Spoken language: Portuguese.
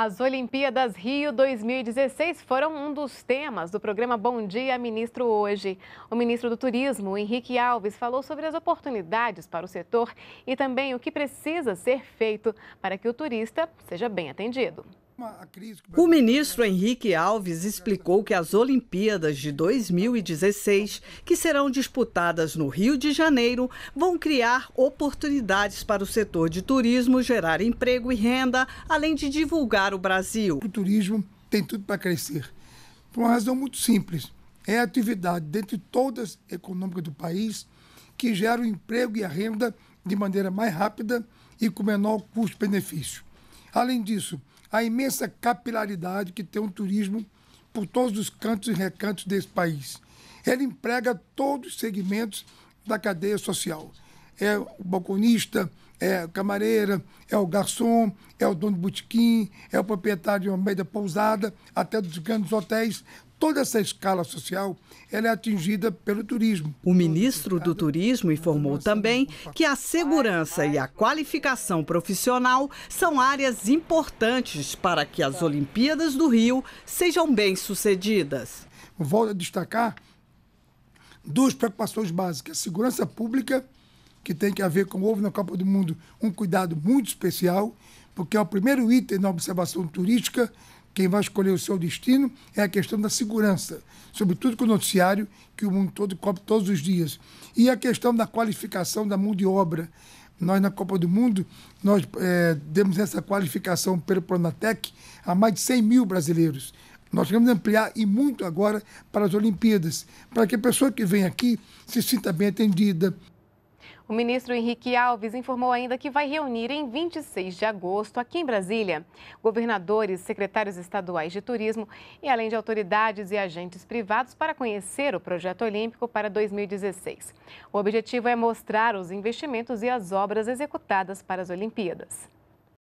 As Olimpíadas Rio 2016 foram um dos temas do programa Bom Dia Ministro hoje. O ministro do Turismo, Henrique Alves, falou sobre as oportunidades para o setor e também o que precisa ser feito para que o turista seja bem atendido. O ministro Henrique Alves explicou que as Olimpíadas de 2016, que serão disputadas no Rio de Janeiro, vão criar oportunidades para o setor de turismo gerar emprego e renda, além de divulgar o Brasil. O turismo tem tudo para crescer, por uma razão muito simples. É a atividade, dentre todas econômicas do país, que gera o emprego e a renda de maneira mais rápida e com menor custo-benefício. Além disso, a imensa capilaridade que tem o um turismo por todos os cantos e recantos desse país. Ele emprega todos os segmentos da cadeia social. É o balconista, é a camareira, é o garçom, é o dono do botequim, é o proprietário de uma média pousada, até dos grandes hotéis toda essa escala social ela é atingida pelo turismo. O ministro do Turismo informou também que a segurança e a qualificação profissional são áreas importantes para que as Olimpíadas do Rio sejam bem-sucedidas. Volto a destacar duas preocupações básicas: segurança pública que tem que haver com o na Copa do Mundo um cuidado muito especial, porque é o primeiro item na observação turística. Quem vai escolher o seu destino é a questão da segurança, sobretudo com o noticiário que o mundo todo cobre todos os dias. E a questão da qualificação da mão de obra. Nós, na Copa do Mundo, nós é, demos essa qualificação pelo Pronatec a mais de 100 mil brasileiros. Nós queremos ampliar e muito agora para as Olimpíadas, para que a pessoa que vem aqui se sinta bem atendida, o ministro Henrique Alves informou ainda que vai reunir em 26 de agosto, aqui em Brasília, governadores, secretários estaduais de turismo e além de autoridades e agentes privados para conhecer o projeto olímpico para 2016. O objetivo é mostrar os investimentos e as obras executadas para as Olimpíadas.